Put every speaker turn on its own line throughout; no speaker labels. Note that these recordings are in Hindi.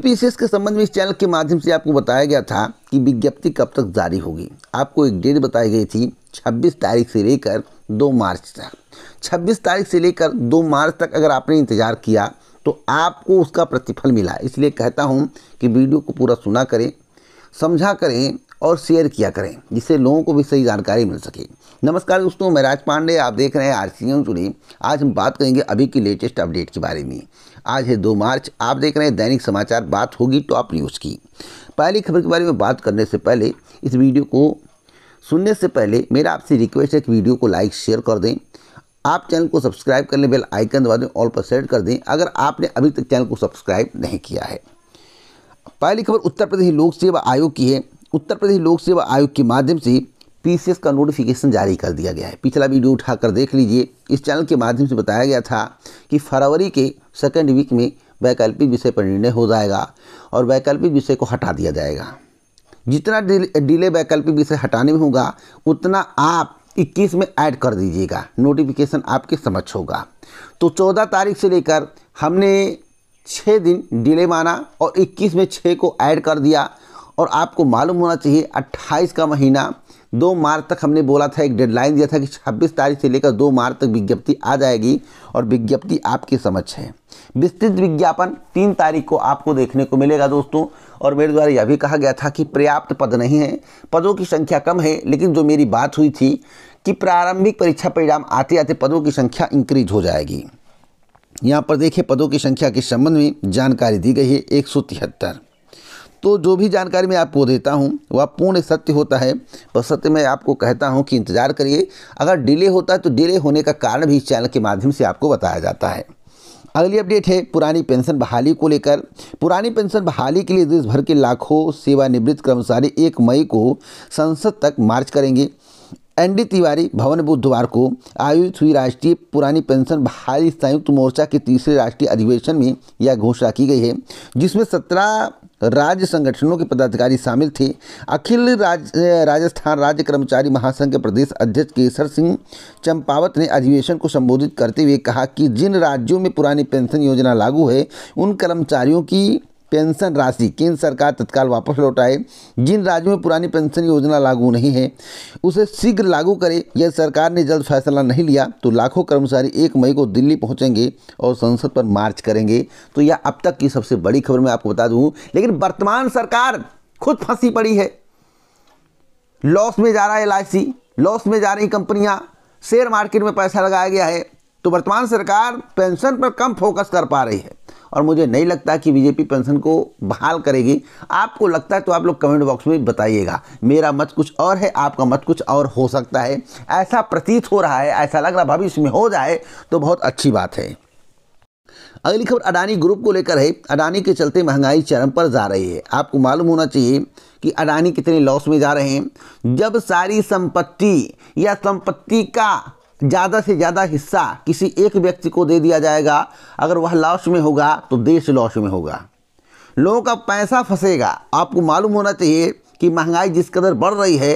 यूपीपीसीएस के संबंध में इस चैनल के माध्यम से आपको बताया गया था कि विज्ञप्ति कब तक जारी होगी आपको एक डेट बताई गई थी 26 तारीख से लेकर 2 मार्च तक 26 तारीख से लेकर 2 मार्च तक अगर आपने इंतज़ार किया तो आपको उसका प्रतिफल मिला इसलिए कहता हूँ कि वीडियो को पूरा सुना करें समझा करें और शेयर किया करें जिससे लोगों को भी सही जानकारी मिल सके नमस्कार दोस्तों मैं राज पांडे आप देख रहे हैं आर सी टुडे आज हम बात करेंगे अभी की लेटेस्ट अपडेट के बारे में आज है दो मार्च आप देख रहे हैं दैनिक समाचार बात होगी टॉप न्यूज़ की पहली खबर के बारे में बात करने से पहले इस वीडियो को सुनने से पहले मेरा आपसे रिक्वेस्ट है कि वीडियो को लाइक शेयर कर दें आप चैनल को सब्सक्राइब कर लें बेल आइकन दबा दें ऑल पर सेट कर दें अगर आपने अभी तक चैनल को सब्सक्राइब नहीं किया है पहली खबर उत्तर प्रदेश लोक सेवा आयोग की है उत्तर प्रदेश लोक सेवा आयोग के माध्यम से पीसीएस का नोटिफिकेशन जारी कर दिया गया है पिछला वीडियो उठाकर देख लीजिए इस चैनल के माध्यम से बताया गया था कि फरवरी के सेकेंड वीक में वैकल्पिक विषय पर निर्णय हो जाएगा और वैकल्पिक विषय को हटा दिया जाएगा जितना डिले वैकल्पिक विषय हटाने में होगा उतना आप 21 में ऐड कर दीजिएगा नोटिफिकेशन आपके समक्ष होगा तो 14 तारीख से लेकर हमने छः दिन डिले माना और 21 में छः को ऐड कर दिया और आपको मालूम होना चाहिए 28 का महीना दो मार्च तक हमने बोला था एक डेडलाइन दिया था कि 26 तारीख से लेकर दो मार्च तक विज्ञप्ति आ जाएगी और विज्ञप्ति आपकी समझ है विस्तृत विज्ञापन तीन तारीख को आपको देखने को मिलेगा दोस्तों और मेरे द्वारा यह भी कहा गया था कि पर्याप्त पद नहीं है पदों की संख्या कम है लेकिन जो मेरी बात हुई थी कि प्रारंभिक परीक्षा परिणाम आते आते पदों की संख्या इंक्रीज हो जाएगी यहाँ पर देखिए पदों की संख्या के संबंध में जानकारी दी गई है एक सौ तिहत्तर तो जो भी जानकारी मैं आपको देता हूँ वह पूर्ण सत्य होता है और सत्य मैं आपको कहता हूँ कि इंतज़ार करिए अगर डिले होता है तो डिले होने का कारण भी इस चैनल के माध्यम से आपको बताया जाता है अगली अपडेट है पुरानी पेंशन बहाली को लेकर पुरानी पेंशन बहाली के लिए देश भर के लाखों सेवानिवृत्त कर्मचारी एक मई को संसद तक मार्च करेंगे एन डी तिवारी भवन बुधवार को आयोजित हुई राष्ट्रीय पुरानी पेंशन भारी संयुक्त मोर्चा के तीसरे राष्ट्रीय अधिवेशन में यह घोषणा की गई है जिसमें सत्रह राज्य संगठनों के पदाधिकारी शामिल थे अखिल राज राजस्थान राज्य कर्मचारी महासंघ के प्रदेश अध्यक्ष केसर सिंह चंपावत ने अधिवेशन को संबोधित करते हुए कहा कि जिन राज्यों में पुरानी पेंशन योजना लागू है उन कर्मचारियों की पेंशन राशि केंद्र सरकार तत्काल वापस लौटाए जिन राज्यों में पुरानी पेंशन योजना लागू नहीं है उसे शीघ्र लागू करे यदि सरकार ने जल्द फैसला नहीं लिया तो लाखों कर्मचारी एक मई को दिल्ली पहुंचेंगे और संसद पर मार्च करेंगे तो यह अब तक की सबसे बड़ी खबर मैं आपको बता दूँ लेकिन वर्तमान सरकार खुद फंसी पड़ी है लॉस में जा रहा है एल लॉस में जा रही कंपनियाँ शेयर मार्केट में पैसा लगाया गया है तो वर्तमान सरकार पेंशन पर कम फोकस कर पा रही है और मुझे नहीं लगता कि बीजेपी पेंशन को बहाल करेगी आपको लगता है तो आप लोग कमेंट बॉक्स में बताइएगा मेरा मत कुछ और है आपका मत कुछ और हो सकता है ऐसा प्रतीत हो रहा है ऐसा लग रहा भविष्य में हो जाए तो बहुत अच्छी बात है अगली खबर अडानी ग्रुप को लेकर है अडानी के चलते महंगाई चरम पर जा रही है आपको मालूम होना चाहिए कि अडानी कितने लॉस में जा रहे हैं जब सारी संपत्ति या संपत्ति का ज़्यादा से ज़्यादा हिस्सा किसी एक व्यक्ति को दे दिया जाएगा अगर वह लॉस में होगा तो देश लॉस में होगा लोगों का पैसा फंसेगा आपको मालूम होना चाहिए कि महंगाई जिस कदर बढ़ रही है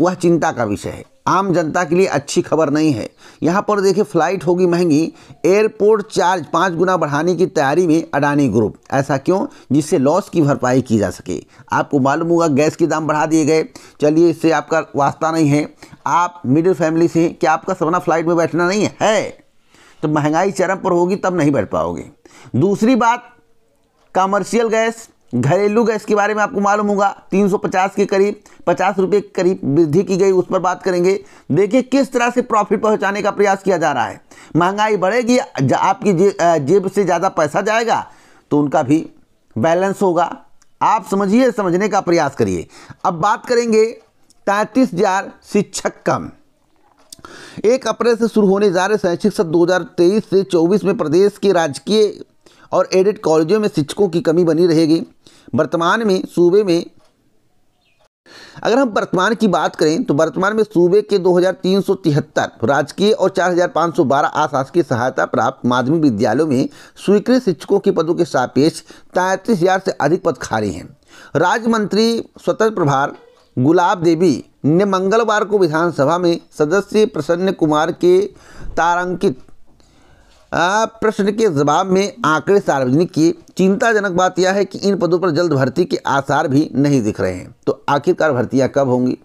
वह चिंता का विषय है आम जनता के लिए अच्छी खबर नहीं है यहाँ पर देखिए फ़्लाइट होगी महंगी एयरपोर्ट चार्ज पाँच गुना बढ़ाने की तैयारी में अडानी ग्रुप ऐसा क्यों जिससे लॉस की भरपाई की जा सके आपको मालूम होगा गैस के दाम बढ़ा दिए गए चलिए इससे आपका वास्ता नहीं है आप मिडिल फैमिली से हैं क्या आपका सपना फ्लाइट में बैठना नहीं है तो महंगाई चरम पर होगी तब नहीं बैठ पाओगे दूसरी बात कमर्शियल गैस घरेलू गैस के बारे में आपको मालूम होगा 350 के करीब पचास रुपये के करीब वृद्धि की गई उस पर बात करेंगे देखिए किस तरह से प्रॉफिट पहुंचाने का प्रयास किया जा रहा है महंगाई बढ़ेगी आपकी जे, जेब से ज़्यादा पैसा जाएगा तो उनका भी बैलेंस होगा आप समझिए समझने का प्रयास करिए अब बात करेंगे तैंतीस हजार शिक्षक कम एक अप्रैल से शुरू होने जा रहे शैक्षिक सत्र दो से 24 में प्रदेश के राजकीय और एडेड कॉलेजों में शिक्षकों की कमी बनी रहेगी वर्तमान में सूबे में अगर हम वर्तमान की बात करें तो वर्तमान में सूबे के 2373 राजकीय और 4512 की सहायता प्राप्त माध्यमिक विद्यालयों में स्वीकृत शिक्षकों के पदों के सापेक्ष तैंतीस से अधिक पद खाली हैं राज्य मंत्री स्वतंत्र प्रभार गुलाब देवी ने मंगलवार को विधानसभा में सदस्य प्रसन्न कुमार के तारांकित प्रश्न के जवाब में आंकड़े सार्वजनिक किए चिंताजनक बात यह है कि इन पदों पर जल्द भर्ती के आसार भी नहीं दिख रहे हैं तो आखिरकार भर्तियां कब होंगी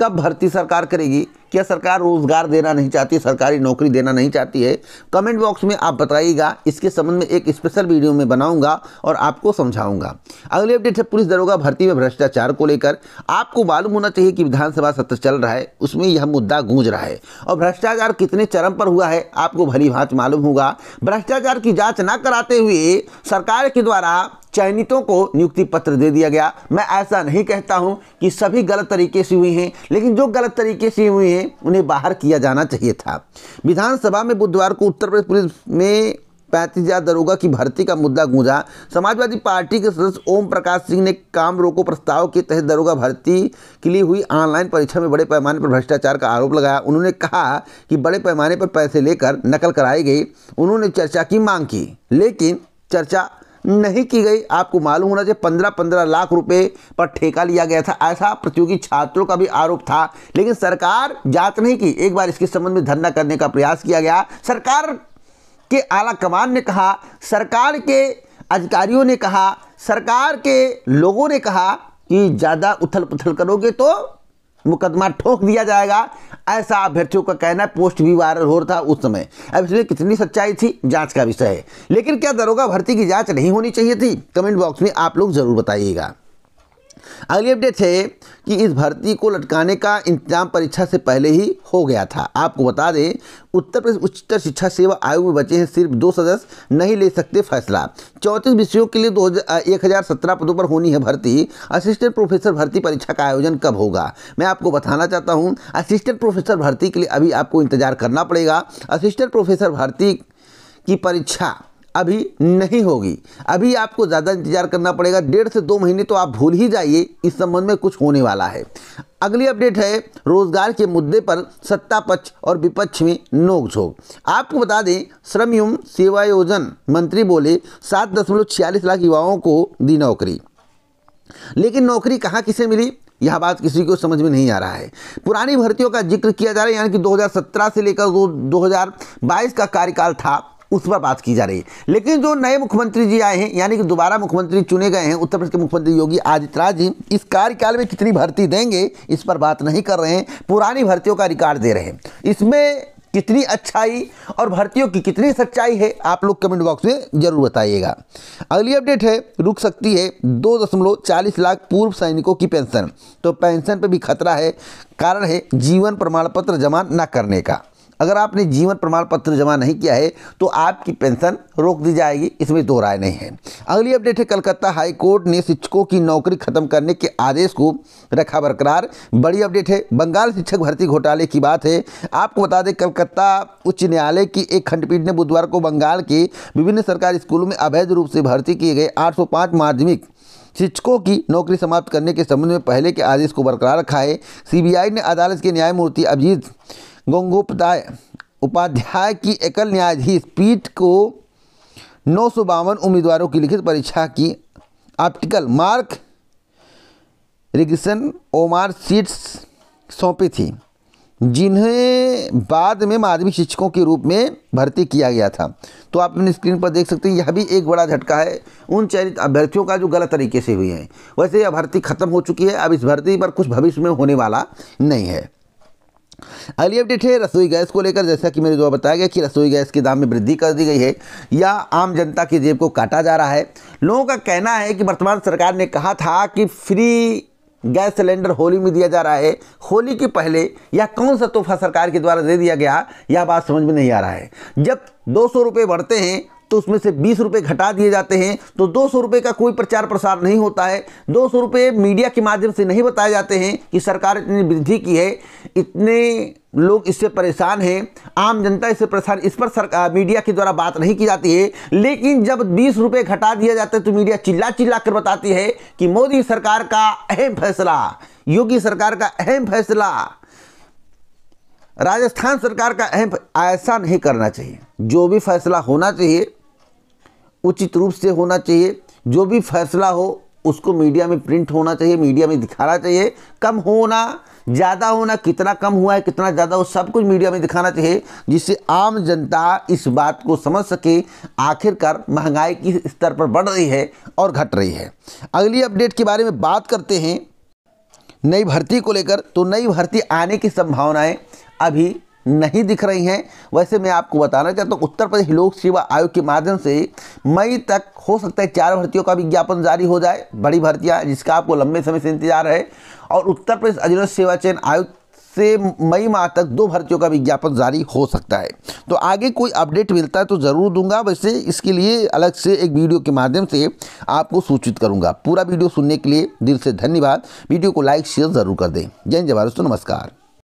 कब भर्ती सरकार करेगी क्या सरकार रोज़गार देना नहीं चाहती सरकारी नौकरी देना नहीं चाहती है कमेंट बॉक्स में आप बताइएगा इसके संबंध में एक स्पेशल वीडियो में बनाऊंगा और आपको समझाऊंगा अगली अपडेट है पुलिस दरोगा भर्ती में भ्रष्टाचार को लेकर आपको मालूम होना चाहिए कि विधानसभा सत्र चल रहा है उसमें यह मुद्दा गूंज रहा है और भ्रष्टाचार कितने चरम पर हुआ है आपको भली मालूम होगा भ्रष्टाचार की जाँच ना कराते हुए सरकार के द्वारा चयनितों को नियुक्ति पत्र दे दिया गया मैं ऐसा नहीं कहता हूं कि सभी गलत तरीके से हुई हैं लेकिन जो गलत तरीके से हुई हैं उन्हें बाहर किया जाना चाहिए था विधानसभा में बुधवार को उत्तर प्रदेश पुलिस में पैंतीस हजार दरोगा की भर्ती का मुद्दा गूंजा समाजवादी पार्टी के सदस्य ओम प्रकाश सिंह ने काम रोको प्रस्ताव के तहत दरोगा भर्ती के लिए हुई ऑनलाइन परीक्षा में बड़े पैमाने पर भ्रष्टाचार का आरोप लगाया उन्होंने कहा कि बड़े पैमाने पर पैसे लेकर नकल कराई गई उन्होंने चर्चा की मांग की लेकिन चर्चा नहीं की गई आपको मालूम होना चाहिए पंद्रह पंद्रह लाख रुपए पर ठेका लिया गया था ऐसा प्रतियोगी छात्रों का भी आरोप था लेकिन सरकार जांच नहीं की एक बार इसके संबंध में धरना करने का प्रयास किया गया सरकार के आला कमान ने कहा सरकार के अधिकारियों ने कहा सरकार के लोगों ने कहा कि ज़्यादा उथल पुथल करोगे तो मुकदमा ठोक दिया जाएगा ऐसा अभ्यर्थियों का कहना पोस्ट भी वायरल हो रहा था उस समय अब इसमें कितनी सच्चाई थी जांच का विषय है लेकिन क्या दरोगा भर्ती की जांच नहीं होनी चाहिए थी कमेंट बॉक्स में आप लोग जरूर बताइएगा अगली अपडेट है कि इस भर्ती को लटकाने का इंतजाम परीक्षा से पहले ही हो गया था आपको बता दें उत्तर प्रदेश उच्चतर शिक्षा सेवा आयोग में बचे हैं सिर्फ दो सदस्य नहीं ले सकते फैसला चौंतीस विषयों के लिए दो एक हज़ार सत्रह पदों पर होनी है भर्ती असिस्टेंट प्रोफेसर भर्ती परीक्षा का आयोजन कब होगा मैं आपको बताना चाहता हूँ असिस्टेंट प्रोफेसर भर्ती के लिए अभी आपको इंतजार करना पड़ेगा असिस्टेंट प्रोफेसर भर्ती की परीक्षा अभी नहीं होगी अभी आपको ज़्यादा इंतजार करना पड़ेगा डेढ़ से दो महीने तो आप भूल ही जाइए इस संबंध में कुछ होने वाला है अगली अपडेट है रोजगार के मुद्दे पर सत्ता पक्ष और विपक्ष में नोकझोंक आपको बता दें श्रम एवं सेवायोजन मंत्री बोले सात दशमलव छियालीस लाख युवाओं को दी नौकरी लेकिन नौकरी कहाँ किसे मिली यह बात किसी को समझ में नहीं आ रहा है पुरानी भर्तियों का जिक्र किया जा रहा है यानी कि 2017 से लेकर दो हज़ार का कार्यकाल था उस पर बात की जा रही है लेकिन जो नए मुख्यमंत्री जी आए हैं यानी कि दोबारा मुख्यमंत्री चुने गए हैं उत्तर प्रदेश के मुख्यमंत्री योगी आदित्यनाथ जी इस कार्यकाल में कितनी भर्ती देंगे इस पर बात नहीं कर रहे हैं पुरानी भर्तियों का रिकॉर्ड दे रहे हैं इसमें कितनी अच्छाई और भर्तियों की कितनी सच्चाई है आप लोग कमेंट बॉक्स में जरूर बताइएगा अगली अपडेट है रुक सकती है दो दशमलव चालीस लाख पूर्व सैनिकों की पेंशन तो पेंशन पर पे भी खतरा है कारण है जीवन प्रमाण पत्र जमा न करने का अगर आपने जीवन प्रमाण पत्र जमा नहीं किया है तो आपकी पेंशन रोक दी जाएगी इसमें दो राय नहीं है अगली अपडेट है कलकत्ता हाई कोर्ट ने शिक्षकों की नौकरी खत्म करने के आदेश को रखा बरकरार बड़ी अपडेट है बंगाल शिक्षक भर्ती घोटाले की बात है आपको बता दें कलकत्ता उच्च न्यायालय की एक खंडपीठ ने बुधवार को बंगाल के विभिन्न सरकारी स्कूलों में अवैध रूप से भर्ती किए गए आठ माध्यमिक शिक्षकों की नौकरी समाप्त करने के संबंध में पहले के आदेश को बरकरार रखा है सीबीआई ने अदालत के न्यायमूर्ति अभिजीत गंगोपाध्याय उपाध्याय की एकल न्यायाधीश पीठ को नौ सौ बावन उम्मीदवारों की लिखित परीक्षा की optical mark recognition OMR sheets सौंपी थी जिन्हें बाद में माध्यमिक शिक्षकों के रूप में भर्ती किया गया था तो आप अपनी स्क्रीन पर देख सकते हैं यह भी एक बड़ा झटका है उन चयनित अभ्यर्थियों का जो गलत तरीके से हुई है वैसे यह भर्ती खत्म हो चुकी है अब इस भर्ती पर कुछ भविष्य में होने वाला नहीं है अगली अपडेट है रसोई गैस को लेकर जैसा कि मेरे द्वारा बताया गया कि रसोई गैस के दाम में वृद्धि कर दी गई है या आम जनता की जेब को काटा जा रहा है लोगों का कहना है कि वर्तमान सरकार ने कहा था कि फ्री गैस सिलेंडर होली में दिया जा रहा है होली के पहले यह कौन सा तोहफा सरकार के द्वारा दे दिया गया यह बात समझ में नहीं आ रहा है जब दो सौ रुपये बढ़ते हैं तो उसमें से बीस रुपये घटा दिए जाते हैं तो दो सौ रुपये का कोई प्रचार प्रसार नहीं होता है दो सौ रुपये मीडिया के माध्यम से नहीं बताए जाते हैं कि सरकार इतनी वृद्धि की है इतने लोग इससे परेशान हैं आम जनता इससे परेशान इस पर सरकार मीडिया के द्वारा बात नहीं की जाती है लेकिन जब बीस रुपये घटा दिया जाता है तो मीडिया चिल्ला चिल्ला कर बताती है कि मोदी सरकार का अहम फैसला योगी सरकार का अहम फैसला राजस्थान सरकार का अहम ऐसा नहीं करना चाहिए जो भी फैसला होना चाहिए उचित रूप से होना चाहिए जो भी फैसला हो उसको मीडिया में प्रिंट होना चाहिए मीडिया में दिखाना चाहिए कम होना ज़्यादा होना कितना कम हुआ है कितना ज़्यादा हो सब कुछ मीडिया में दिखाना चाहिए जिससे आम जनता इस बात को समझ सके आखिरकार महंगाई किस स्तर पर बढ़ रही है और घट रही है अगली अपडेट के बारे में बात करते हैं नई भर्ती को लेकर तो नई भर्ती आने की संभावनाएं अभी नहीं दिख रही हैं वैसे मैं आपको बताना चाहता हूँ उत्तर प्रदेश लोक सेवा आयोग के माध्यम से मई तक हो सकता है चार भर्तियों का विज्ञापन जारी हो जाए बड़ी भर्तियाँ जिसका आपको लंबे समय से इंतजार है और उत्तर प्रदेश अधीन सेवा चयन आयोग से मई माह तक दो भर्तियों का विज्ञापन जारी हो सकता है तो आगे कोई अपडेट मिलता है तो ज़रूर दूंगा वैसे इसके लिए अलग से एक वीडियो के माध्यम से आपको सूचित करूंगा पूरा वीडियो सुनने के लिए दिल से धन्यवाद वीडियो को लाइक शेयर ज़रूर कर दें जय जवाहर दोस्तों नमस्कार